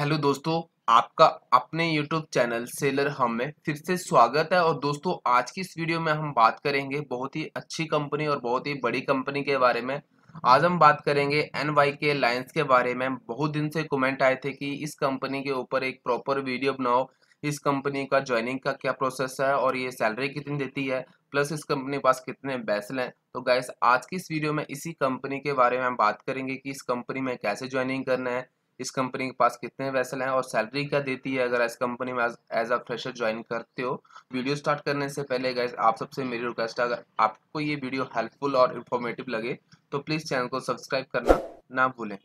hello दोस्तों आपका अपने यूट्यूब चैनल सेलर हम में फिर से स्वागत है और दोस्तों आज की इस वीडियो में हम बात करेंगे बहुत ही अच्छी कंपनी और बहुत ही बड़ी कंपनी के बारे में आज हम बात करेंगे एन वाई के लाइन्स के बारे में बहुत दिन से कमेंट आए थे कि इस कंपनी के ऊपर एक प्रॉपर वीडियो बनाओ इस कंपनी का ज्वाइनिंग का क्या प्रोसेस है और ये सैलरी कितनी देती है प्लस इस कंपनी के पास कितने बैसल हैं तो गाइस आज की इस वीडियो में इसी कंपनी के बारे में हम बात करेंगे कि इस कंपनी में कैसे ज्वाइनिंग करना है इस कंपनी के पास कितने वैसल हैं और सैलरी क्या देती है अगर इस कंपनी में एज अ फ्रेशर ज्वाइन करते हो वीडियो स्टार्ट करने से पहले गैस आप सबसे मेरी रिक्वेस्ट है अगर आपको ये वीडियो हेल्पफुल और इन्फॉर्मेटिव लगे तो प्लीज़ चैनल को सब्सक्राइब करना ना भूलें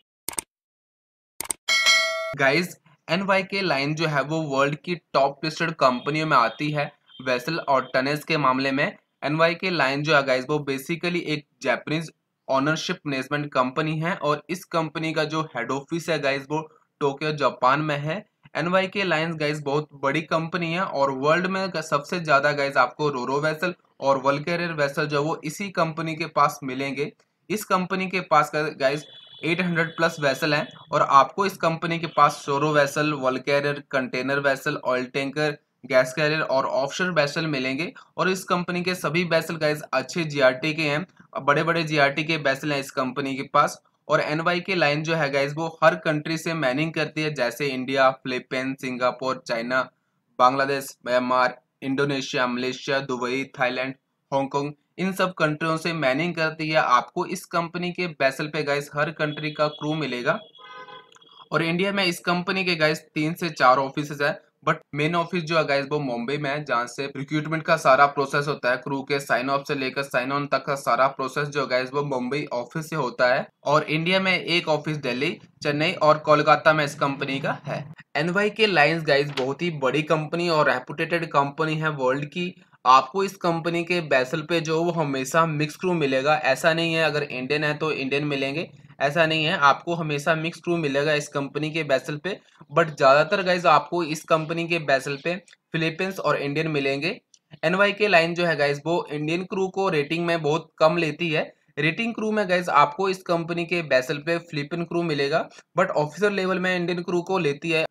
गाइज एन के लाइन जो है वो वर्ल्ड की टॉप लिस्टेड कंपनियों में आती है वेसल और टनेस के मामले में एन के लाइन जो है गाइज वो बेसिकली एक जैपनीज ऑनरशिप मैनेजमेंट कंपनी है और इस कंपनी का जो हेड ऑफिस है गाइज वो टोक्यो जापान में है N Y K lines guys बहुत बड़ी कंपनी है और वर्ल्ड में सबसे ज्यादा गाइज आपको रोरो वेसल और वर्ल्ड वेसल जो वो इसी कंपनी के पास मिलेंगे इस कंपनी के पास गाइज 800 प्लस वेसल हैं और आपको इस कंपनी के पास सोरो vessel carrier container vessel oil tanker gas carrier और ऑफशोर वेसल मिलेंगे और इस कंपनी के सभी वेसल गाइज अच्छे जीआरटी के हैं बड़े बड़े जीआरटी के बैसल हैं इस कंपनी के पास और एनवाई के लाइन जो है गाइज वो हर कंट्री से मैनिंग करती है जैसे India Philippine Singapore China Bangladesh Myanmar Indonesia Malaysia Dubai Thailand Hong Kong इन सब कंट्रियों से मैनिंग करती है आपको इस कंपनी के बैसल पे गाइस हर कंट्री का क्रू मिलेगा और इंडिया में इस कंपनी के गाइस तीन से चार ऑफिस है बट मेन ऑफिस जो है गाइज वो मुंबई में है जहाँ से रिक्रूटमेंट का सारा प्रोसेस होता है क्रू के साइन ऑफ से लेकर साइन ऑन तक का सारा प्रोसेस जो गाइज वो मुंबई ऑफिस से होता है और इंडिया में एक ऑफिस दिल्ली चेन्नई और कोलकाता में इस कंपनी का है वाई के लाइन्स गाइज बहुत ही बड़ी कंपनी और रेपुटेटेड कंपनी है वर्ल्ड की आपको इस कंपनी के बैसल पे जो वो हमेशा मिक्स क्रू मिलेगा ऐसा नहीं है अगर इंडियन है तो इंडियन मिलेंगे ऐसा नहीं है आपको हमेशा मिक्स ट्रू मिलेगा इस कंपनी के बैसल पे बट ज़्यादातर गाइज आपको इस कंपनी के बैसल पे फिलीपींस और इंडियन मिलेंगे एन के लाइन जो है गाइज वो इंडियन क्रू को रेटिंग में बहुत कम लेती है रेटिंग क्रू में गाइज आपको इस कंपनी के बैसल पे फिलिपिन क्रू मिलेगा बट ऑफिसर लेवल में इंडियन क्रू को लेती है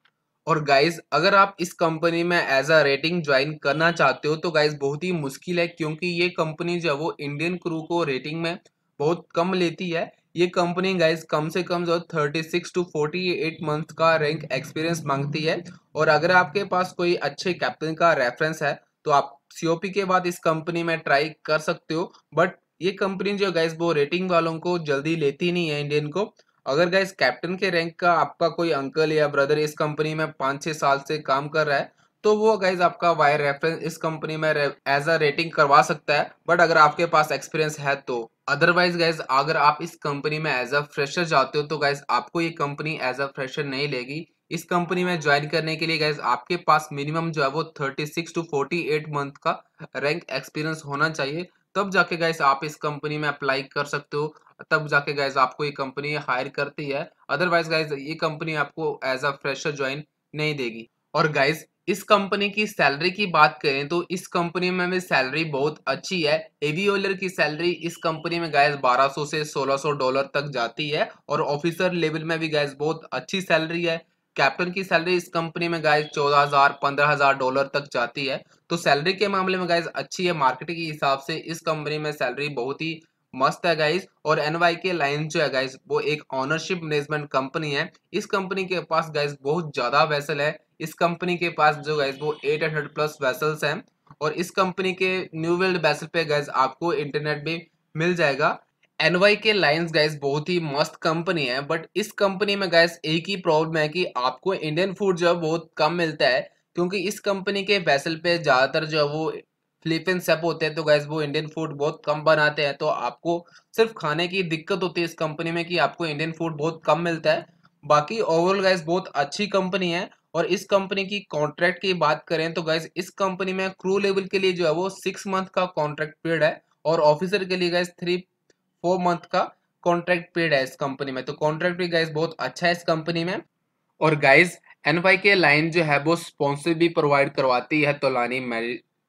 और गाइज अगर आप इस कंपनी में एज अ रेटिंग ज्वाइन करना चाहते हो तो गाइज बहुत ही मुश्किल है क्योंकि ये कंपनी जो है वो इंडियन क्रू को रेटिंग में बहुत कम लेती है ये कंपनी गाइस कम से कम जो 36 टू फोर्टी एट मंथ का रैंक एक्सपीरियंस मांगती है और अगर आपके पास कोई अच्छे कैप्टन का रेफरेंस है तो आप सीओपी के बाद इस कंपनी में ट्राई कर सकते हो बट ये कंपनी जो गाइस वो रेटिंग वालों को जल्दी लेती नहीं है इंडियन को अगर गाइस कैप्टन के रैंक का आपका कोई अंकल या ब्रदर इस कंपनी में पाँच छः साल से काम कर रहा है तो वो गाइज आपका वायर रेफरेंस इस कंपनी में एज अ रेटिंग करवा सकता है बट अगर आपके पास एक्सपीरियंस है तो अदरवाइज गाइज अगर आप इस कंपनी में एज अ फ्रेशर जाते हो तो गाइज आपको ये कंपनी एज अ फ्रेशर नहीं लेगी इस कंपनी में ज्वाइन करने के लिए गाइज आपके पास मिनिमम जो है वो thirty six to forty eight month का रैंक एक्सपीरियंस होना चाहिए तब जाके गाइज आप इस कंपनी में अप्लाई कर सकते हो तब जाके गाइज आपको ये कंपनी हायर करती है अदरवाइज गाइज ये कंपनी आपको एज अ फ्रेशर ज्वाइन नहीं देगी और गाइज इस कंपनी की सैलरी की बात करें तो इस कंपनी में भी सैलरी बहुत अच्छी है एवी ओलर की सैलरी इस कंपनी में गैस 1200 से 1600 डॉलर तक जाती है और ऑफिसर लेवल में भी गैस बहुत अच्छी सैलरी है कैप्टन की सैलरी इस कंपनी में गैस चौदह हजार पंद्रह हजार डॉलर तक जाती है तो सैलरी के मामले में गैस अच्छी है मार्केट के हिसाब से इस कंपनी में सैलरी बहुत ही मस्त है गाइस और एन के लाइन जो है गाइस वो एक ऑनरशिप मैनेजमेंट कंपनी है इस कंपनी के पास गाइस बहुत ज्यादा वैसल है इस कंपनी के पास जो गाइस वो एट हंड्रेड प्लस वैसल्स हैं और इस कंपनी के न्यू वर्ल्ड वैसल पे गाइस आपको इंटरनेट भी मिल जाएगा एन के लाइन्स गाइस बहुत ही मस्त कंपनी है बट इस कंपनी में गाइस एक ही प्रॉब्लम है कि आपको इंडियन फूड जो है बहुत कम मिलता है क्योंकि इस कंपनी के वैसल पे ज़्यादातर जो है वो फिलिपिन सेप होते हैं तो गैस वो इंडियन फूड बहुत कम बनाते हैं तो आपको सिर्फ खाने की दिक्कत होती है इस कंपनी में कि आपको इंडियन फूड बहुत कम मिलता है बाकी ओवरऑल गैस बहुत अच्छी कंपनी है और इस कंपनी की कॉन्ट्रैक्ट की बात करें तो गैस इस कंपनी में क्रू लेवल के लिए जो है वो सिक्स मंथ का कॉन्ट्रैक्ट पीरियड है और ऑफिसर के लिए गैस थ्री फोर मंथ का कॉन्ट्रैक्ट पीरियड है इस कंपनी में तो कॉन्ट्रैक्ट भी गैस बहुत अच्छा है इस कंपनी में और गाइज एन के लाइन जो है वो स्पॉन्सर भी प्रोवाइड करवाती है तोलानी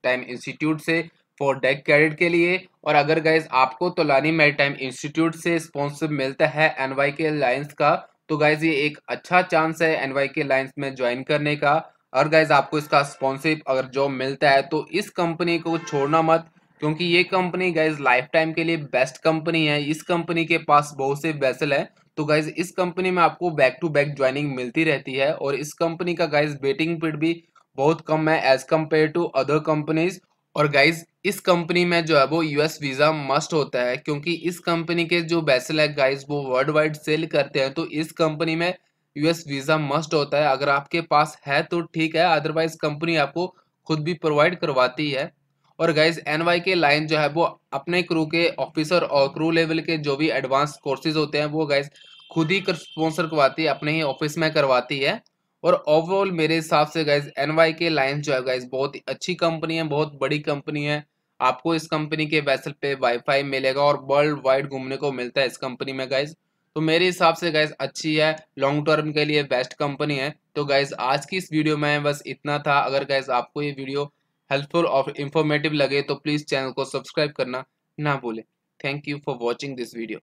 टाइम इंस्टीट्यूट से फॉर डेक कैडेट के लिए और अगर गाइज आपको तोलानी मेरी टाइम इंस्टीट्यूट से स्पॉन्सर मिलता है एन वाई के लाइन्स का तो गाइज ये एक अच्छा चांस है एन वाई के लाइन्स में ज्वाइन करने का और गाइज आपको इसका स्पॉन्सरशिप अगर जॉब मिलता है तो इस कंपनी को छोड़ना मत क्योंकि ये कंपनी गाइज लाइफ टाइम के लिए बेस्ट कंपनी है इस कंपनी के पास बहुत से वैसल है तो गाइज इस कंपनी में आपको बैक टू बैक ज्वाइनिंग मिलती रहती है और इस कंपनी का गाइज वेटिंग पीरियड भी बहुत कम है as compare to other companies और गाइज इस कंपनी में जो है वो यूएस वीज़ा मस्ट होता है क्योंकि इस कंपनी के जो बैसल है गाइज वो वर्ल्ड वाइड सेल करते हैं तो इस कंपनी में यूएस वीज़ा मस्ट होता है अगर आपके पास है तो ठीक है अदरवाइज कंपनी आपको खुद भी प्रोवाइड करवाती है और गाइज एन के लाइन जो है वो अपने क्रू के ऑफिसर और क्रू लेवल के जो भी एडवांस कोर्सेज होते हैं वो गाइज खुद ही स्पॉन्सर करवाती है अपने ही ऑफिस में करवाती है और ओवरऑल मेरे हिसाब से guys N Y K lines जो है गाइज बहुत ही अच्छी कंपनी है बहुत बड़ी कंपनी है आपको इस कंपनी के वैसल पे वाईफाई मिलेगा और वर्ल्ड वाइड घूमने को मिलता है इस कंपनी में गाइज तो मेरे हिसाब से गाइज अच्छी है लॉन्ग टर्म के लिए बेस्ट कंपनी है तो गाइज आज की इस वीडियो में बस इतना था अगर गाइज आपको ये वीडियो हेल्पफुल और इन्फॉर्मेटिव लगे तो प्लीज़ चैनल को सब्सक्राइब करना ना भूलें thank you for watching this video